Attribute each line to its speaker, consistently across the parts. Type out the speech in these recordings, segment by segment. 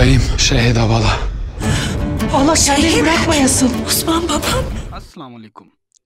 Speaker 1: Beyim şehit abala. Allah şehit bırakmayasın. Osman babam. अस्सलाम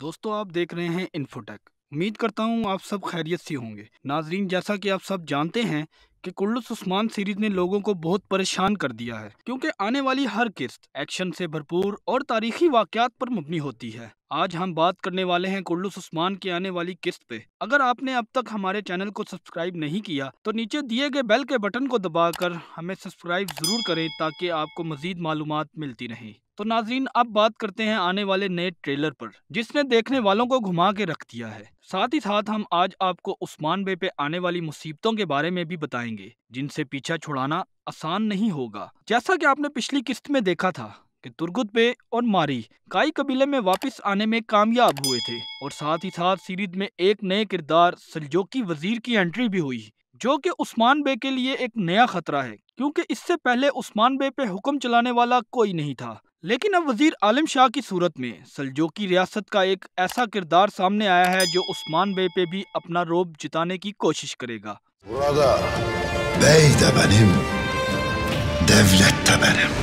Speaker 1: दोस्तों आप देख रहे हैं इन्फोटेक उम्मीद करता हूँ आप सब खैरियत से होंगे नाजरीन जैसा कि आप सब जानते हैं कि कुल्लुस उस्मान सीरीज ने लोगों को बहुत परेशान कर दिया है क्योंकि आने वाली हर किस्त एक्शन से भरपूर और तारीखी वाकयात पर मबनी होती है आज हम बात करने वाले हैं कुल्लू सुस्मान की आने वाली किस्त पे अगर आपने अब तक हमारे चैनल को सब्सक्राइब नहीं किया तो नीचे दिए गए बेल के बटन को दबाकर हमें सब्सक्राइब जरूर करें ताकि आपको मजीद मालूम मिलती रहे तो नाजरीन अब बात करते हैं आने वाले नए ट्रेलर पर जिसने देखने वालों को घुमा के रख दिया है साथ ही साथ हम आज आपको उस्मान बे पे आने वाली मुसीबतों के बारे में भी बताएंगे जिनसे पीछा छुड़ाना आसान नहीं होगा जैसा कि आपने पिछली किस्त में देखा था कि तुर्गुत बे और मारी काई कबीले में वापस आने में कामयाब हुए थे और साथ ही साथ सीरीज में एक नए किरदार सलजोकी वजीर की एंट्री भी हुई जो कि उस्मान बे के लिए एक नया खतरा है क्योंकि इससे पहले उस्मान बे पे हुक्म चलाने वाला कोई नहीं था लेकिन अब वजीर आलम शाह की सूरत में सलजोकी रियासत का एक ऐसा किरदार सामने आया है जो उस्मान बे पे भी अपना रोब जिताने की कोशिश करेगा Burada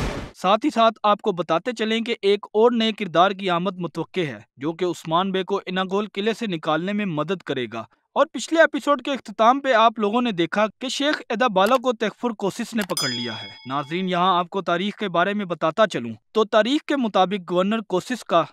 Speaker 1: साथ ही साथ आपको बताते चलें कि एक और नए किरदार की आमद मुतव है जो कि उस्मान बे को इनागोल किले से निकालने में मदद करेगा और पिछले एपिसोड के अख्ताम पे आप लोगों ने देखा कि शेख एदाबाला को तकफुर कोशिश ने पकड़ लिया है नाजरीन यहाँ आपको तारीख के बारे में बताता चलूँ तो तारीख के मुताबिक गवर्नर कोशिश का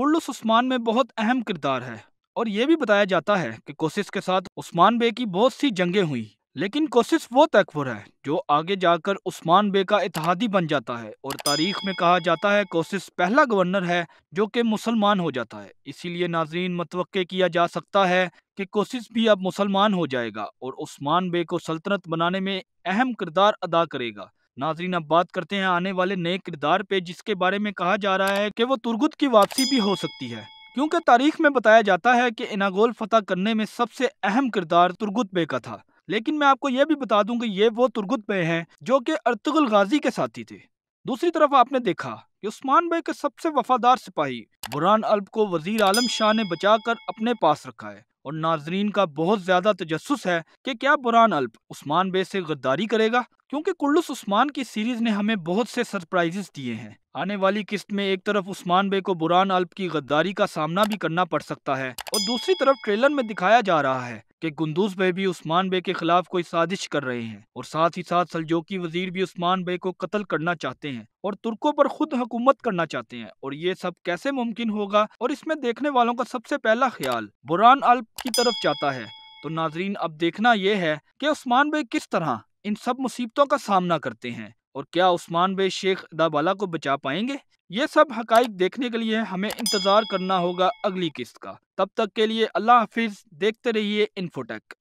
Speaker 1: कुल्लुस उस्मान में बहुत अहम किरदार है और ये भी बताया जाता है कि कोशिश के साथ उस्मान बे की बहुत सी जंगें हुई लेकिन कोशिश वो तकफुर है जो आगे जाकर उस्मान बे का इतिहादी बन जाता है और तारीख में कहा जाता है कोशिश पहला गवर्नर है जो कि मुसलमान हो जाता है इसीलिए नाजरीन मतव किया जा सकता है कि कोशिश भी अब मुसलमान हो जाएगा और उस्मान बे को सल्तनत बनाने में अहम किरदार अदा करेगा नाजरीन अब बात करते हैं आने वाले नए किरदार पे जिसके बारे में कहा जा रहा है कि वो तुर्गुत की वापसी भी हो सकती है क्योंकि तारीख में बताया जाता है कि इनागोल फतह करने में सबसे अहम किरदार तुर्गुत बे का था लेकिन मैं आपको यह भी बता दूं कि ये वो तुर्गुत बे हैं जो कि अर्तगुल गाजी के साथी थे दूसरी तरफ आपने देखा कि उस्मान बे के सबसे वफादार सिपाही बुरान अल्ब को वजीर आलम शाह ने बचा कर अपने पास रखा है और नाजरीन का बहुत ज्यादा तजस है कि क्या बुरान अल्ब उस्मान बे से गद्दारी करेगा क्योंकि कुल्लूस उस्मान की सीरीज ने हमें बहुत से सरप्राइजेस दिए हैं आने वाली किस्त में एक तरफ उस्मान बे को बुरान अल्प की गद्दारी का सामना भी करना पड़ सकता है और दूसरी तरफ ट्रेलर में दिखाया जा रहा है कि गुंदूस बे भी उस्मान बे के खिलाफ कोई साजिश कर रहे हैं और साथ ही साथ सलजोकी वजीर भी उस्मान बे को कत्ल करना चाहते हैं और तुर्कों पर खुद हुकूमत करना चाहते हैं और ये सब कैसे मुमकिन होगा और इसमें देखने वालों का सबसे पहला ख्याल बुरान अल्प की तरफ जाता है तो नाजरीन अब देखना यह है कि उस्मान बे किस तरह इन सब मुसीबतों का सामना करते हैं और क्या उस्मान बे शेख दाबाला को बचा पाएंगे ये सब हकाइक देखने के लिए हमें इंतज़ार करना होगा अगली किस्त का तब तक के लिए अल्लाह हाफिज़ देखते रहिए इन्फोटेक